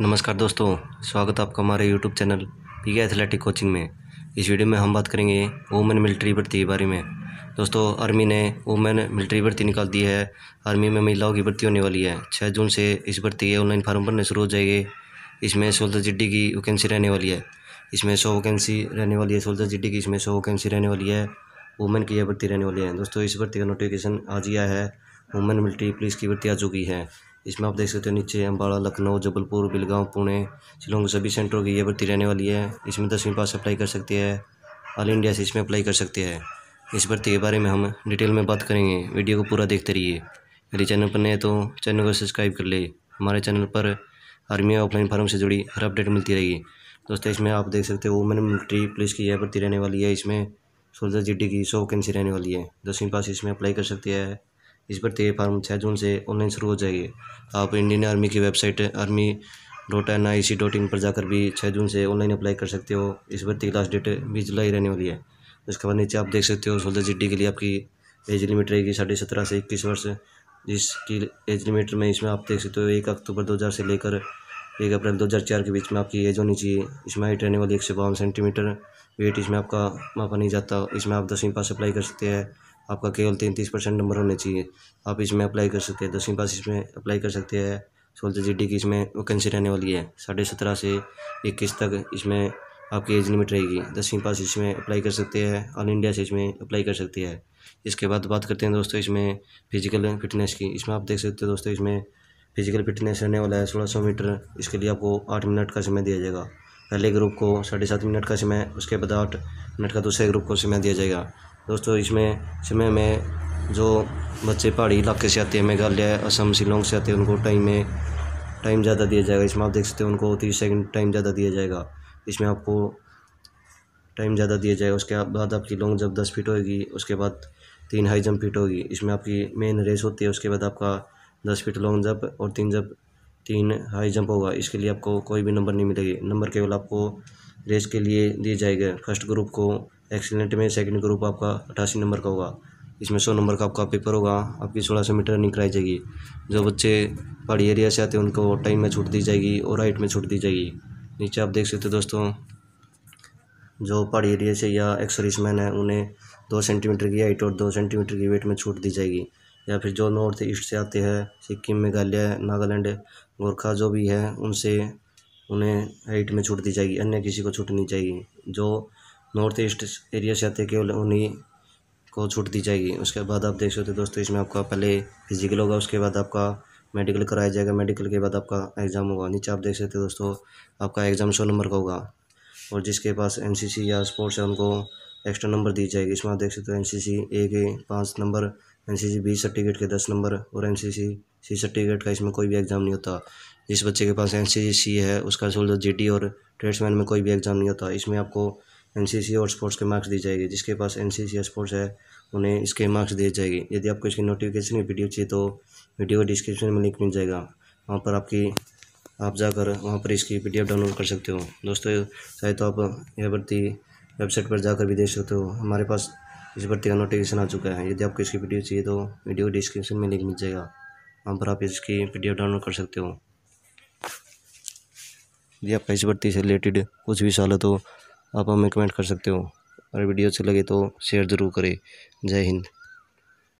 नमस्कार दोस्तों स्वागत है आपका हमारे YouTube channel P K athletic coaching में इस वीडियो में हम बात करेंगे वुमेन मिलिट्री भर्ती के बारे में दोस्तों आर्मी ने वुमेन मिलिट्री भर्ती निकाल दी है आर्मी में महिलाओं की भर्ती होने वाली है छः जून से इस भर्ती के ऑनलाइन फॉर्म भरने शुरू हो जाएंगे इसमें सोल्जर जिड्डी की वैकेंसी रहने वाली है इसमें सौ वैकेंसी रहने वाली है सोल्जर जिड्डी की इसमें सौ वैकेंसी रहने वाली है वुमेन की यह भर्ती रहने वाली है दोस्तों इस भर्ती का नोटिफिकेशन आज गया है वुमेन मिलिट्री पुलिस की भर्ती आ चुकी है इसमें आप देख सकते हो नीचे अम्बाड़ा लखनऊ जबलपुर बिलगांव पुणे शिलोंग सभी सेंटरों की ये भर्ती रहने वाली है इसमें दसवीं पास अप्लाई कर सकती है ऑल इंडिया से इसमें अप्लाई कर सकते हैं इस भर्ती के बारे में हम डिटेल में बात करेंगे वीडियो को पूरा देखते रहिए मेरे चैनल पर नए तो चैनल को सब्सक्राइब कर ले हमारे चैनल पर आर्मी ऑफलाइन फॉर्म से जुड़ी हर अपडेट मिलती रहेगी दोस्तों इसमें आप देख सकते हो वुमेन मिलिट्री पुलिस की यह भर्ती रहने वाली है इसमें सोल्जर जी की सौ वैकेंसी रहने वाली है दसवीं पास इसमें अप्लाई कर सकती है इस भर्ती के फार्म छः जून से ऑनलाइन शुरू हो जाएगी आप इंडियन आर्मी की website army dot N I C dot in पर जाकर भी छः जून से ऑनलाइन अप्लाई कर सकते हो इस भर्ती की लास्ट डेट बीस जुलाई रहने वाली है उसके बाद नीचे आप देख सकते हो सोलह जी के लिए आपकी एज लिमिट रहेगी साढ़े सत्रह से इक्कीस वर्ष जिसकी एज लिमिट में इसमें आप देख सकते हो एक अक्टूबर हज़ार से लेकर एक अप्रैल चार के बीच में आपकी एज होनी चाहिए इसमें हाइट रहने वाली एक सौ बावन सेंटीमीटर वेट इसमें आपका मापा नहीं जाता इसमें आप दसवीं पास अप्लाई कर सकते हैं आपका केवल तैंतीस परसेंट नंबर होने चाहिए आप इसमें अप्लाई कर सकते हैं दसवीं पास इसमें अप्लाई कर सकते हैं सोलह जी डी की इसमें वैकेंसी रहने वाली है साढ़े सत्रह से इक्कीस तक इसमें आपकी एज लिमिट रहेगी दसवीं पास इसमें अप्लाई कर सकते हैं ऑल इंडिया से इसमें अप्लाई कर सकते हैं इसके बाद बात करते हैं दोस्तों इसमें फिजिकल फिटनेस की इसमें आप देख सकते हो दोस्तों इसमें फिजिकल फिटनेस रहने वाला है सोलह सौ मीटर इसके लिए आपको आठ मिनट का समय दिया जाएगा पहले ग्रुप को साढ़े सात मिनट का समय उसके बाद आठ मिनट का दूसरे ग्रुप को समय दिया जाएगा दोस्तों इसमें समय में जो बच्चे पहाड़ी इलाके से आते हैं मेघालय असम शिलोंग से आते हैं उनको टाइम में टाइम ज़्यादा दिया जाएगा इसमें आप देख सकते हो उनको तीस सेकंड टाइम ज़्यादा दिया जाएगा इसमें आपको टाइम ज़्यादा दिया जाएगा उसके बाद आपकी लॉन्ग जंप दस फीट होगी उसके बाद तीन हाई जंप फीट होगी इसमें आपकी मेन रेस होती है उसके बाद आपका दस फीट लॉन्ग जंप और तीन जंप तीन हाई जंप होगा इसके लिए आपको कोई भी नंबर नहीं मिलेगी नंबर केवल आपको रेस के लिए दिए जाएगा फर्स्ट ग्रुप को एक्सीलेंट में सेकंड ग्रुप आपका अठासी नंबर का होगा इसमें सौ नंबर का आपका पेपर होगा आपकी सोलह सौ मीटर रनिंग कराई जाएगी जो बच्चे पहाड़ी एरिया से आते हैं उनको टाइम में छूट दी जाएगी और हाइट में छूट दी जाएगी नीचे आप देख सकते हो दोस्तों जो पहाड़ी एरिया से या एक्सरिसमैन है उन्हें दो सेंटीमीटर की हाइट और दो सेंटीमीटर की वेट में छूट दी जाएगी या फिर जो नॉर्थ ईस्ट से आते हैं सिक्किम मेघालय नागालैंड गोरखा जो भी है उनसे उन्हें हाइट में छूट दी जाएगी अन्य किसी को छूट नहीं जाएगी जो नॉर्थ ईस्ट एरिया से आते केवल उन्हीं को छूट दी जाएगी उसके बाद आप देख सकते हो दोस्तों इसमें आपका पहले फिजिकल होगा उसके बाद आपका मेडिकल कराया जाएगा मेडिकल के बाद आपका एग्ज़ाम होगा नीचे आप देख सकते हो दोस्तों आपका एग्ज़ाम सौ नंबर का होगा और जिसके पास एन या स्पोर्ट्स है उनको एक्स्ट्रा नंबर दी जाएगी इसमें आप देख सकते हो एन सी ए के पाँच number N C C B certificate के दस नंबर और एन सी सी सर्टिफिकेट का इसमें कोई भी एग्ज़ाम नहीं होता जिस बच्चे के पास एन सी सी है उसका सोल्जर जी टी और ट्रेड्समैन में कोई भी एग्ज़ाम नहीं होता इसमें आपको एनसीसी और स्पोर्ट्स के मार्क्स दी जाएगी जिसके पास एनसीसी या स्पोर्ट्स है उन्हें इसके मार्क्स दिए जाएगी यदि आपको इसकी नोटिफिकेशन की वीडियो चाहिए तो वीडियो डिस्क्रिप्शन में लिंक मिल जाएगा वहाँ पर आपकी आप जाकर वहाँ पर इसकी पी डाउनलोड कर सकते हो दोस्तों चाहे तो आप यह भर्ती वेबसाइट पर जाकर भी देख सकते हो हमारे पास इस भर्ती का नोटिफिकेशन आ चुका है यदि आपको इसकी वीडियो चाहिए तो वीडियो डिस्क्रिप्शन में लिंक मिल जाएगा वहाँ पर आप इसकी पी डाउनलोड कर सकते हो यदि आपका इस भर्ती से रिलेटेड कुछ भी सवाल हो तो आप हमें कमेंट कर सकते हो और वीडियो अच्छी लगे तो शेयर ज़रूर करें जय हिंद